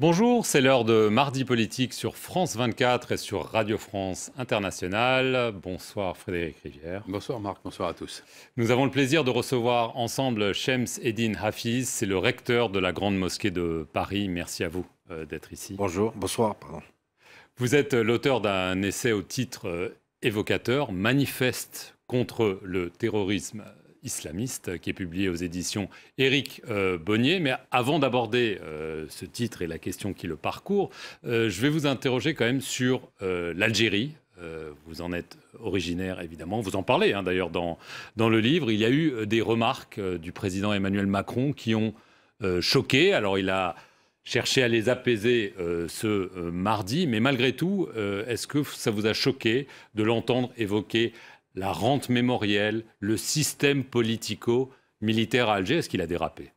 Bonjour, c'est l'heure de Mardi Politique sur France 24 et sur Radio France Internationale. Bonsoir Frédéric Rivière. Bonsoir Marc, bonsoir à tous. Nous avons le plaisir de recevoir ensemble Shems Eddin Hafiz, c'est le recteur de la Grande Mosquée de Paris. Merci à vous euh, d'être ici. Bonjour, bonsoir, pardon. Vous êtes euh, l'auteur d'un essai au titre euh, évocateur, Manifeste contre le terrorisme islamiste, qui est publié aux éditions Éric Bonnier. Mais avant d'aborder euh, ce titre et la question qui le parcourt, euh, je vais vous interroger quand même sur euh, l'Algérie. vous en êtes originaire, évidemment. Vous en parlez hein, d'ailleurs dans, dans le livre. Il y a eu des remarques du président Emmanuel Macron qui ont choqué. Alors il a cherché à les apaiser ce mardi. Mais malgré tout, est-ce que ça vous a choqué de l'entendre évoquer la rente mémorielle, le système politico-militaire à Alger Est-ce qu'il a dérapé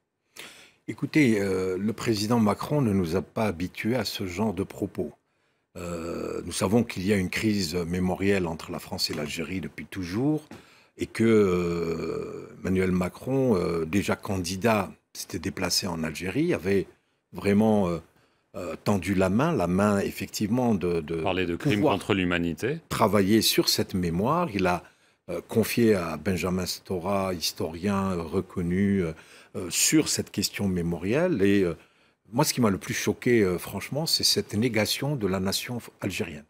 Écoutez, euh, le président Macron ne nous a pas habitués à ce genre de propos. Euh, nous savons qu'il y a une crise mémorielle entre la France et l'Algérie depuis toujours et que Manuel euh, Emmanuel Macron, déjà candidat, s'était déplacé en Algérie, avait vraiment tendu la main, la main effectivement de... de Parler de crimes contre l'humanité. Travailler sur cette mémoire. Il a confié à Benjamin Stora, historien reconnu, euh, sur cette question mémorielle. Et euh, moi, ce qui m'a le plus choqué, euh, franchement, c'est cette négation de la nation algérienne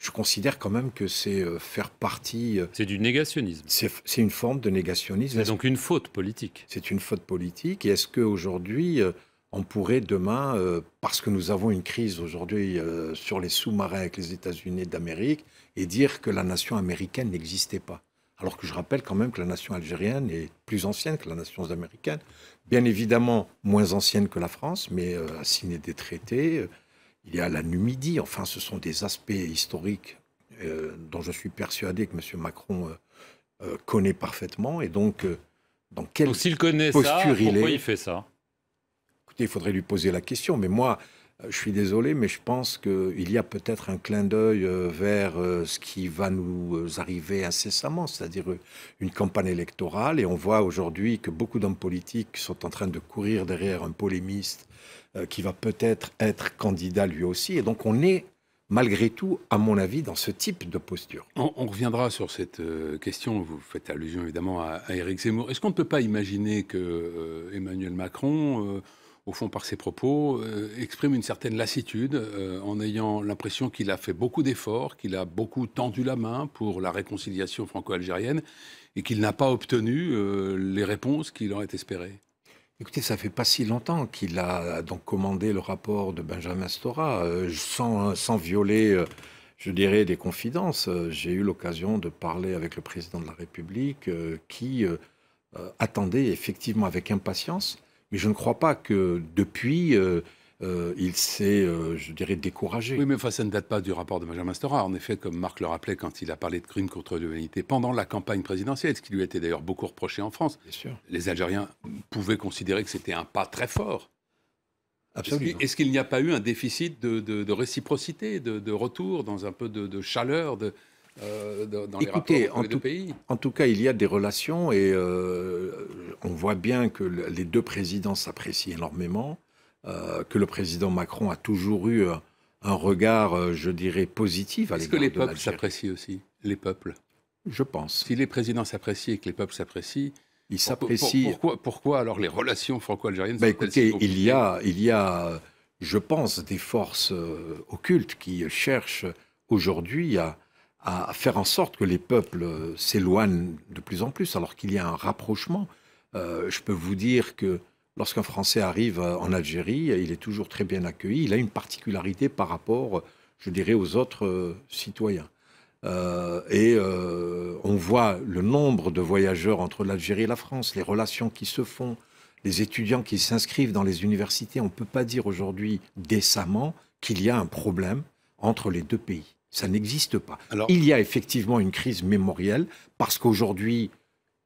je considère quand même que c'est faire partie. C'est du négationnisme. C'est une forme de négationnisme. C'est donc une faute politique. C'est une faute politique. Et est-ce qu'aujourd'hui, on pourrait demain, parce que nous avons une crise aujourd'hui sur les sous-marins avec les États-Unis d'Amérique, et dire que la nation américaine n'existait pas alors que je rappelle quand même que la nation algérienne est plus ancienne que la nation américaine, bien évidemment moins ancienne que la France, mais euh, a signé des traités. Euh, il y a la Numidie, enfin ce sont des aspects historiques euh, dont je suis persuadé que M. Macron connaît parfaitement. Et donc, dans quelle donc, s'il connaît ça, pourquoi il, il fait ça Écoutez, il faudrait lui poser la question, mais moi, euh, je suis désolé, mais je pense qu'il y a peut-être un clin d'œil euh, vers euh, ce qui va nous arriver incessamment, c'est-à-dire une campagne électorale. Et on voit aujourd'hui que beaucoup d'hommes politiques sont en train de courir derrière un polémiste qui va peut-être être candidat lui aussi. Et donc on est malgré tout, à mon avis, dans ce type de posture. On, reviendra sur cette question. Vous faites allusion évidemment à, Eric Éric Zemmour. Est-ce qu'on ne peut pas imaginer que Emmanuel Macron au fond par ses propos, euh, exprime une certaine lassitude euh, en ayant l'impression qu'il a fait beaucoup d'efforts, qu'il a beaucoup tendu la main pour la réconciliation franco-algérienne et qu'il n'a pas obtenu euh, les réponses qu'il aurait espérées. Écoutez, ça fait pas si longtemps qu'il a donc commandé le rapport de Benjamin Stora, sans, violer, je dirais, des confidences. J'ai eu l'occasion de parler avec le président de la République qui attendait effectivement avec impatience mais je ne crois pas que depuis. Euh, euh, il s'est, euh, je dirais, découragé. Oui, mais ça ne date pas du rapport de major Stora. En effet, comme Marc le rappelait quand il a parlé de crimes contre l'humanité pendant la campagne présidentielle, ce qui lui était d'ailleurs beaucoup reproché en France, les Algériens pouvaient considérer que c'était un pas très fort. Absolument. Est-ce qu'il n'y a pas eu un déficit de, réciprocité, de, de, retour, dans un peu de, chaleur, de, euh, dans les rapports en deux tout, pays En tout cas, il y a des relations et euh, on voit bien que les deux présidents s'apprécient énormément, euh, que le président Macron a toujours eu un, regard, je dirais, positif à l'égard de Est-ce que les peuples s'apprécient aussi Les peuples Je pense. Si les présidents s'apprécient et que les peuples s'apprécient, ils s'apprécient. Pourquoi, pourquoi, alors les relations franco-algériennes ben, Écoutez, il y a, il y a, je pense, des forces occultes qui cherchent aujourd'hui à à faire en sorte que les peuples euh, s'éloignent de plus en plus, alors qu'il y a un rapprochement. Euh, je peux vous dire que lorsqu'un Français arrive euh, en Algérie, il est toujours très bien accueilli. Il a une particularité par rapport, je dirais, aux autres citoyens. et on voit le nombre de voyageurs entre l'Algérie et la France, les relations qui se font, les étudiants qui s'inscrivent dans les universités. On ne peut pas dire aujourd'hui décemment qu'il y a un problème entre les deux pays. Ça n'existe pas. Alors, il y a effectivement une crise mémorielle parce qu'aujourd'hui,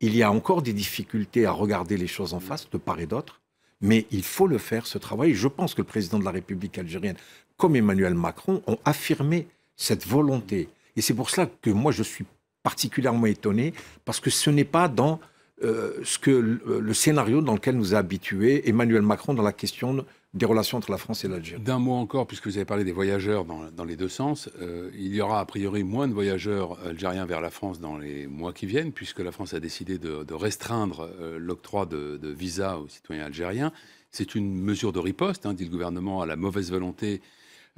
il y a encore des difficultés à regarder les choses en face de part et d'autre, mais il faut le faire, ce travail. Je pense que le président de la République algérienne, comme Emmanuel Macron, ont affirmé cette volonté. Et c'est pour cela que moi, je suis particulièrement étonné parce que ce n'est pas dans euh, ce que le, le, scénario dans lequel nous a habitués Emmanuel Macron dans la question des relations entre la France et l'Algérie. D'un mot encore, puisque vous avez parlé des voyageurs dans, les deux sens, euh, il y aura a priori moins de voyageurs algériens vers la France dans les mois qui viennent, puisque la France a décidé de, restreindre euh, l'octroi de, visas aux citoyens algériens. C'est une mesure de riposte, hein, dit le gouvernement, à la mauvaise volonté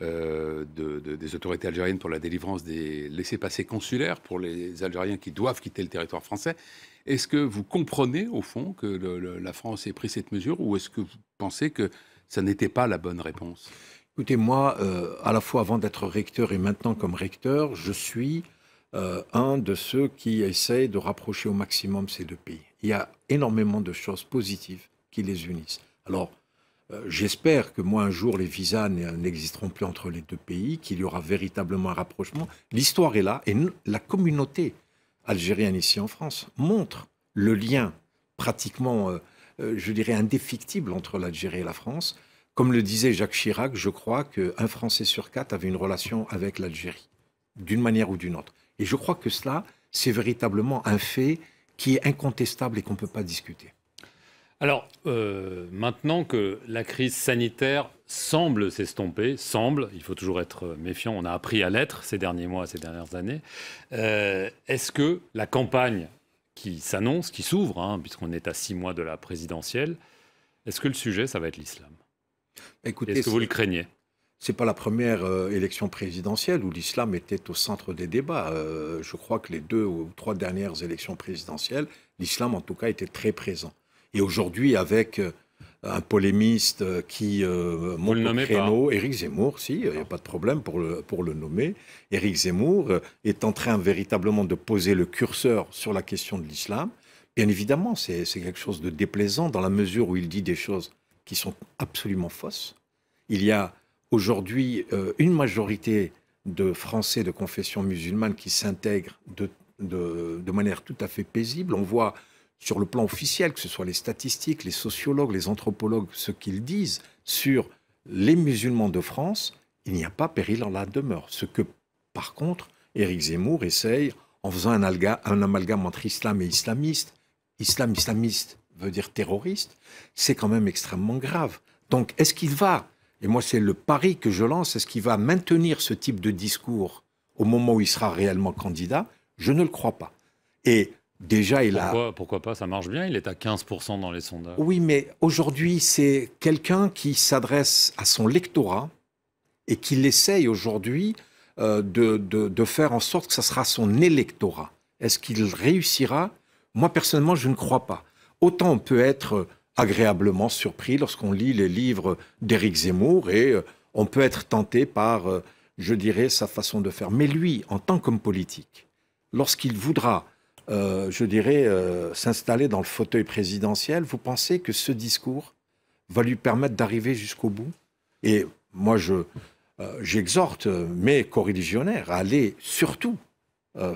euh, des autorités algériennes pour la délivrance des laissés-passer consulaires pour les Algériens qui doivent quitter le territoire français. Est-ce que vous comprenez, au fond, que la France ait pris cette mesure ou est-ce que vous pensez que ça n'était pas la bonne réponse Écoutez, moi, euh, à la fois avant d'être recteur et maintenant comme recteur, je suis euh, un de ceux qui essayent de rapprocher au maximum ces deux pays. Il y a énormément de choses positives qui les unissent. Alors, euh, j'espère que moi, un jour, les visas n'existeront plus entre les deux pays, qu'il y aura véritablement un rapprochement. L'histoire est là et la communauté algérien ici en France montre le lien pratiquement, euh, euh, je dirais, indéfectible entre l'Algérie et la France. Comme le disait Jacques Chirac, je crois qu'un Français sur quatre avait une relation avec l'Algérie, d'une manière ou d'une autre. Et je crois que cela, c'est véritablement un fait qui est incontestable et qu'on ne peut pas discuter. Alors, euh, maintenant que la crise sanitaire semble s'estomper, semble, il faut toujours être méfiant, on a appris à l'être ces derniers mois, ces dernières années, euh, est-ce que la campagne qui s'annonce, qui s'ouvre, hein, puisqu'on est à six mois de la présidentielle, est-ce que le sujet, ça va être l'islam Est-ce que vous le craignez c'est pas la première euh, élection présidentielle où l'islam était au centre des débats. je crois que les deux ou trois dernières élections présidentielles, l'islam en tout cas était très présent. Et aujourd'hui, avec euh, un polémiste euh, qui euh, monte le au créneau, Éric Zemmour, si, il n'y a pas de problème pour le, pour le nommer. Éric Zemmour euh, est en train véritablement de poser le curseur sur la question de l'islam. Bien évidemment, c'est quelque chose de déplaisant dans la mesure où il dit des choses qui sont absolument fausses. Il y a aujourd'hui une majorité de Français de confession musulmane qui s'intègrent de, de, de, manière tout à fait paisible. On voit sur le plan officiel, que ce soit les statistiques, les sociologues, les anthropologues, ce qu'ils disent sur les musulmans de France, il n'y a pas péril en la demeure. Ce que, par contre, Éric Zemmour essaye, en faisant un, un amalgame entre islam et islamiste, islam islamiste veut dire terroriste, c'est quand même extrêmement grave. Donc, est-ce qu'il va, et moi c'est le pari que je lance, est-ce qu'il va maintenir ce type de discours au moment où il sera réellement candidat Je ne le crois pas. Et Déjà, il a. Pourquoi pas Ça marche bien. Il est à 15% dans les sondages. Oui, mais aujourd'hui, c'est quelqu'un qui s'adresse à son lectorat et qui essaye aujourd'hui euh, de, faire en sorte que ça sera son électorat. Est-ce qu'il réussira Moi, personnellement, je ne crois pas. Autant on peut être agréablement surpris lorsqu'on lit les livres d'Éric Zemmour et euh, on peut être tenté par, euh, je dirais, sa façon de faire. Mais lui, en tant qu'homme politique, lorsqu'il voudra euh, je dirais, euh, s'installer dans le fauteuil présidentiel, vous pensez que ce discours va lui permettre d'arriver jusqu'au bout Et moi, je, euh, j'exhorte mes coreligionnaires à aller surtout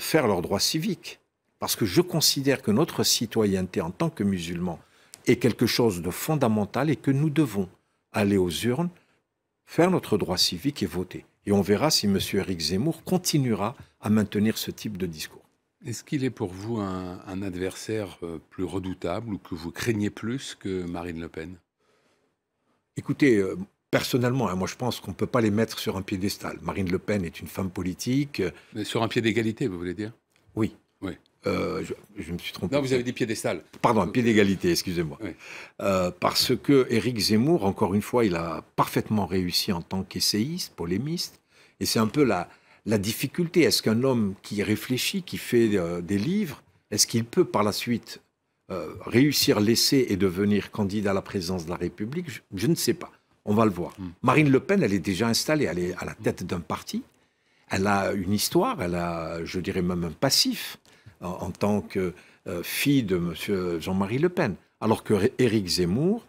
faire leurs droits civiques, parce que je considère que notre citoyenneté en tant que musulman est quelque chose de fondamental et que nous devons aller aux urnes, faire notre droit civique et voter. Et on verra si M. Eric Zemmour continuera à maintenir ce type de discours. Est-ce qu'il est pour vous un, adversaire euh, plus redoutable ou que vous craignez plus que Marine Le Pen Écoutez, euh, personnellement, hein, moi je pense qu'on ne peut pas les mettre sur un piédestal. Marine Le Pen est une femme politique. Mais sur un pied d'égalité, vous voulez dire Oui. Oui. Euh, je, me suis trompé. Non, vous avez dit piédestal. Pardon, un pied d'égalité, excusez-moi. parce que Éric Zemmour, encore une fois, il a parfaitement réussi en tant qu'essayiste, polémiste. Et c'est un peu la, la difficulté. Est-ce qu'un homme qui réfléchit, qui fait euh, des livres, est-ce qu'il peut par la suite euh, réussir l'essai et devenir candidat à la présidence de la République je, ne sais pas. On va le voir. Hmm. Marine Le Pen, elle est déjà installée, elle est à la tête d'un parti. Elle a une histoire, elle a, je dirais même un passif en, tant que euh, fille de M. Jean-Marie Le Pen. Alors que Éric Zemmour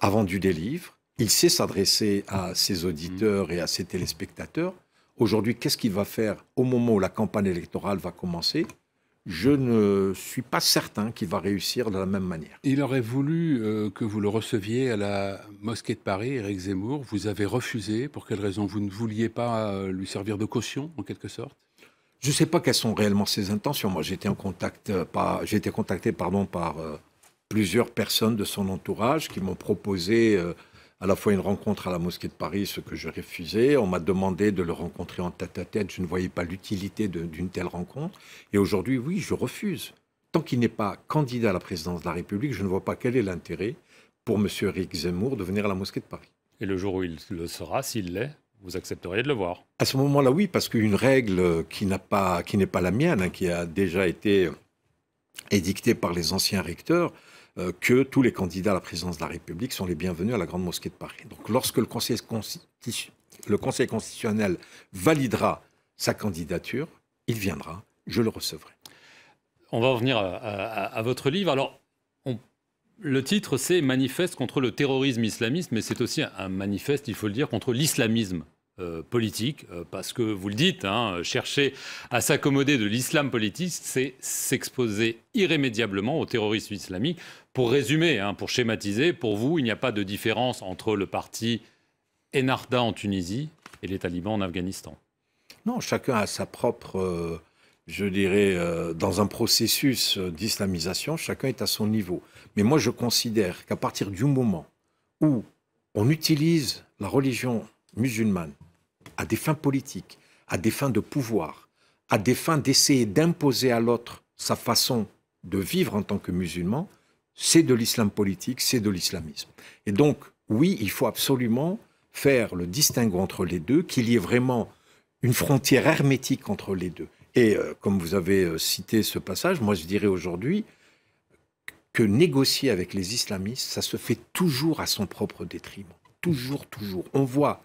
a vendu des livres, il sait s'adresser à ses hmm. auditeurs et à ses téléspectateurs. Aujourd'hui, qu'est-ce qu'il va faire au moment où la campagne électorale va commencer je ne suis pas certain qu'il va réussir de la même manière. Il aurait voulu euh, que vous le receviez à la mosquée de Paris, Eric Zemmour. Vous avez refusé. Pour quelle raison Vous ne vouliez pas euh, lui servir de caution, en quelque sorte Je ne sais pas quelles sont réellement ses intentions. Moi, j'ai été, en contact, euh, j'ai été contacté pardon, par plusieurs personnes de son entourage qui m'ont proposé à la fois une rencontre à la mosquée de Paris, ce que je refusais. On m'a demandé de le rencontrer en tête à tête. Je ne voyais pas l'utilité d'une telle rencontre. Et aujourd'hui, oui, je refuse. Tant qu'il n'est pas candidat à la présidence de la République, je ne vois pas quel est l'intérêt pour M. Eric Zemmour de venir à la mosquée de Paris. Et le jour où il le sera, s'il l'est, vous accepteriez de le voir À ce moment-là, oui, parce qu'une règle qui n'est pas, pas, la mienne, hein, qui a déjà été édictée par les anciens recteurs, euh, que tous les candidats à la présidence de la République sont les bienvenus à la Grande Mosquée de Paris. Donc lorsque le Conseil, le Conseil constitutionnel validera sa candidature, il viendra, je le recevrai. On va revenir à, votre livre. Alors, le titre, c'est Manifeste contre le terrorisme islamiste, mais c'est aussi un manifeste, il faut le dire, contre l'islamisme euh, politique, euh, parce que vous le dites, hein, chercher à s'accommoder de l'islam politique, c'est s'exposer irrémédiablement au terrorisme islamique pour résumer, hein, pour schématiser, pour vous, il n'y a pas de différence entre le parti Enarda en Tunisie et les talibans en Afghanistan Non, chacun a sa propre, euh, je dirais, euh, dans un processus d'islamisation, chacun est à son niveau. Mais moi, je considère qu'à partir du moment où on utilise la religion musulmane à des fins politiques, à des fins de pouvoir, à des fins d'essayer d'imposer à l'autre sa façon de vivre en tant que musulman, c'est de l'islam politique, c'est de l'islamisme. Et donc, oui, il faut absolument faire le distinguo entre les deux, qu'il y ait vraiment une frontière hermétique entre les deux. Et euh, comme vous avez euh, cité ce passage, moi je dirais aujourd'hui que négocier avec les islamistes, ça se fait toujours à son propre détriment. Toujours, toujours. On voit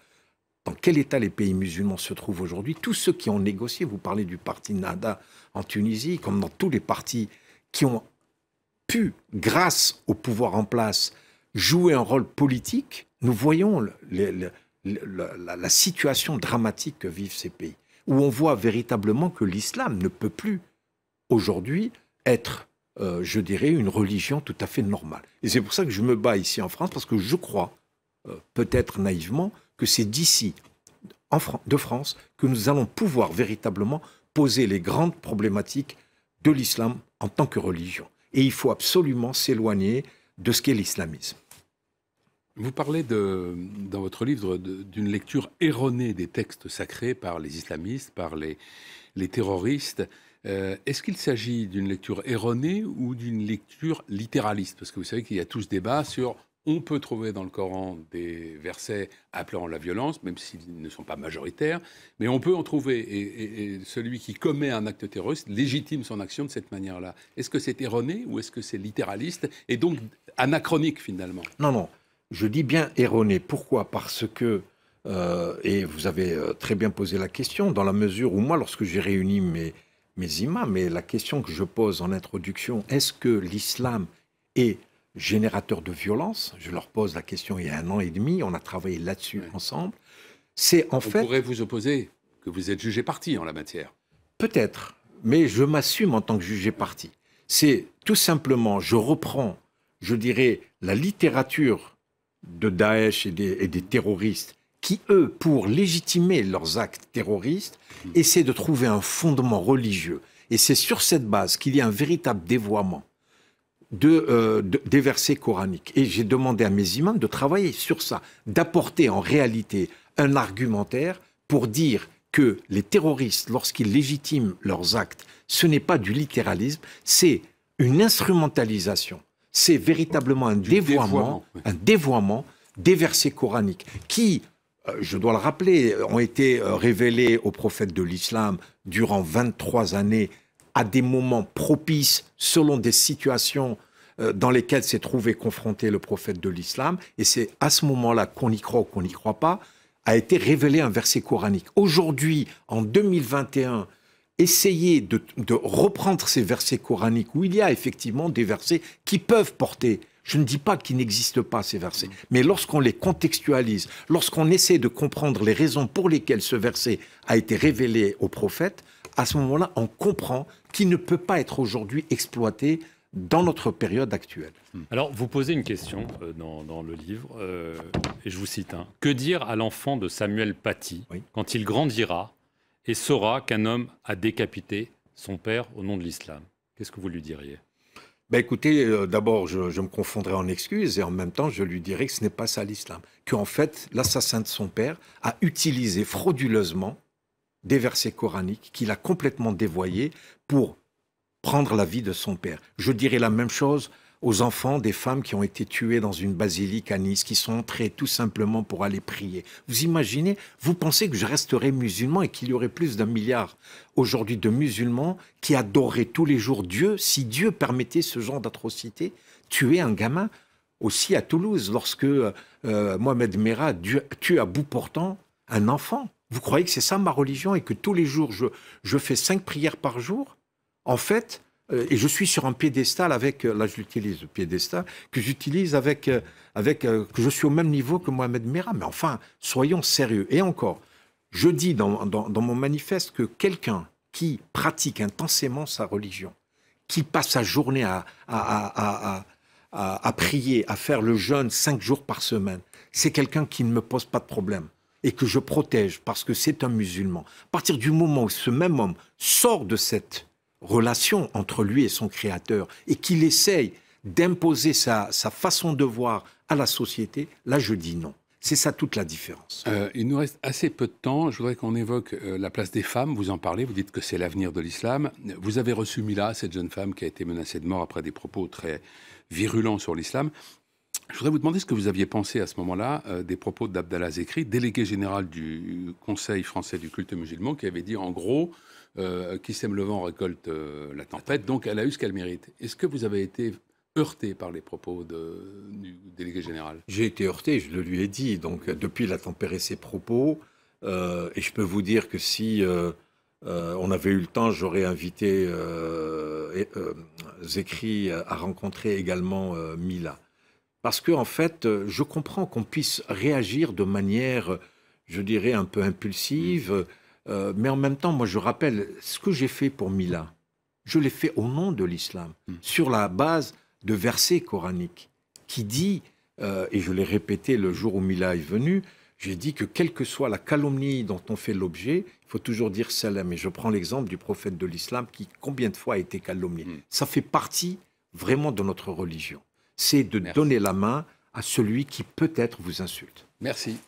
dans quel état les pays musulmans se trouvent aujourd'hui. Tous ceux qui ont négocié, vous parlez du parti Nada en Tunisie, comme dans tous les partis qui ont pu, grâce au pouvoir en place, jouer un rôle politique, nous voyons la, situation dramatique que vivent ces pays, où on voit véritablement que l'islam ne peut plus aujourd'hui être, euh, je dirais, une religion tout à fait normale. Et c'est pour ça que je me bats ici en France, parce que je crois, euh, peut-être naïvement, que c'est d'ici, de France, que nous allons pouvoir véritablement poser les grandes problématiques de l'islam en tant que religion et il faut absolument s'éloigner de ce qu'est l'islamisme. Vous parlez de, dans votre livre d'une lecture erronée des textes sacrés par les islamistes, par les, les terroristes. Euh, est-ce qu'il s'agit d'une lecture erronée ou d'une lecture littéraliste Parce que vous savez qu'il y a tout ce débat sur on peut trouver dans le Coran des versets appelant la violence, même s'ils ne sont pas majoritaires, mais on peut en trouver. Et, celui qui commet un acte terroriste légitime son action de cette manière-là. Est-ce que c'est erroné ou est-ce que c'est littéraliste et donc anachronique finalement Non, non. Je dis bien erroné. Pourquoi Parce que euh, et vous avez euh, très bien posé la question, dans la mesure où moi, lorsque j'ai réuni mes, mes imams, et la question que je pose en introduction, est-ce que l'islam est générateur de violence. Je leur pose la question il y a un an et demi, on a travaillé là-dessus ensemble. C'est en fait. Vous pourrait vous opposer que vous êtes jugé parti en la matière. Peut-être, mais je m'assume en tant que jugé parti. C'est tout simplement, je reprends, je dirais, la littérature de Daesh et des terroristes qui, eux, pour légitimer leurs actes terroristes, hmm. essaient de trouver un fondement religieux. Et c'est sur cette base qu'il y a un véritable dévoiement de, euh, coranique. des versets coraniques. Et j'ai demandé à mes imams de travailler sur ça, d'apporter en réalité un argumentaire pour dire que les terroristes, lorsqu'ils légitiment leurs actes, ce n'est pas du littéralisme, c'est une instrumentalisation, c'est véritablement un dévoiement, un dévoiement des versets coraniques qui, euh, je dois le rappeler, ont été euh, révélés aux prophètes de l'islam durant 23 années à des moments propices, selon des situations euh, dans lesquelles s'est trouvé confronté le prophète de l'islam, et c'est à ce moment-là qu'on y croit ou qu'on n'y croit pas, a été révélé un verset coranique. Aujourd'hui, en 2021, essayer de, reprendre ces versets coraniques où il y a effectivement des versets qui peuvent porter. Je ne dis pas qu'ils n'existent pas, ces versets, mm. mais lorsqu'on les contextualise, lorsqu'on essaie de comprendre les raisons pour lesquelles ce verset a été révélé au prophète, à ce moment-là, on comprend qu'il ne peut pas être aujourd'hui exploité dans notre période actuelle. Hmm. Alors, vous posez une question euh, dans, le livre, euh, et je vous cite. un hein. Que dire à l'enfant de Samuel Paty quand il grandira et saura qu'un homme a décapité son père au nom de l'islam Qu'est-ce que vous lui diriez ben écoutez, euh, d'abord, je, je, me confondrai en excuses et en même temps, je lui dirai que ce n'est pas ça l'islam. Qu'en fait, l'assassin de son père a utilisé frauduleusement des versets coraniques qu'il a complètement dévoyés pour prendre la vie de son père. Je dirais la même chose aux enfants des femmes qui ont été tuées dans une basilique à Nice, qui sont entrées tout simplement pour aller prier. Vous imaginez, vous pensez que je resterais musulman et qu'il y aurait plus d'un milliard aujourd'hui de musulmans qui adoraient tous les jours Dieu si Dieu permettait ce genre d'atrocité Tuer un gamin aussi à Toulouse, lorsque euh, Mohamed Merah tue à bout portant un enfant. Vous croyez que c'est ça ma religion et que tous les jours je fais cinq prières par jour en fait, euh, et je suis sur un piédestal avec, euh, là je l'utilise, le piédestal, que j'utilise avec, euh, avec, que je suis au même niveau que Mohamed Merah. Mais enfin, soyons sérieux. Et encore, je dis dans, mon manifeste que quelqu'un qui pratique intensément sa religion, qui passe sa journée à, à prier, à faire le jeûne cinq jours par semaine, c'est quelqu'un qui ne me pose pas de problème et que je protège parce que c'est un musulman. À partir du moment où ce même homme sort de cette relation entre lui et son créateur et qu'il essaye d'imposer sa, façon de voir à la société, là je dis non. C'est ça toute la différence. Euh, il nous reste assez peu de temps. Je voudrais qu'on évoque euh, la place des femmes. Vous en parlez, vous dites que c'est l'avenir de l'islam. Vous avez reçu Mila, cette jeune femme qui a été menacée de mort après des propos très virulents sur l'islam. Je voudrais vous demander ce que vous aviez pensé à ce moment-là euh, des propos d'Abdallah Zekri, délégué général du Conseil français du culte musulman, qui avait dit en gros euh, qui sème le vent récolte euh, la tempête, donc elle a eu ce qu'elle mérite. Est-ce que vous avez été heurté par les propos du délégué général J'ai été heurté, je le lui ai dit. Donc depuis, la a tempéré ses propos. Euh, et je peux vous dire que si on avait eu le temps, j'aurais invité Zekri à rencontrer également Mila parce que en fait, euh, je comprends qu'on puisse réagir de manière, euh, je dirais, un peu impulsive, euh, mais en même temps, moi, je rappelle ce que j'ai fait pour Mila. Je l'ai fait au nom de l'islam, hmm. sur la base de versets coraniques qui dit, et je l'ai répété le jour où Mila est venue, j'ai dit que quelle que soit la calomnie dont on fait l'objet, il faut toujours dire salam. Et je prends l'exemple du prophète de l'islam qui, combien de fois a été calomnié. Hmm. Ça fait partie vraiment de notre religion c'est de donner la main à celui qui peut-être vous insulte. Merci.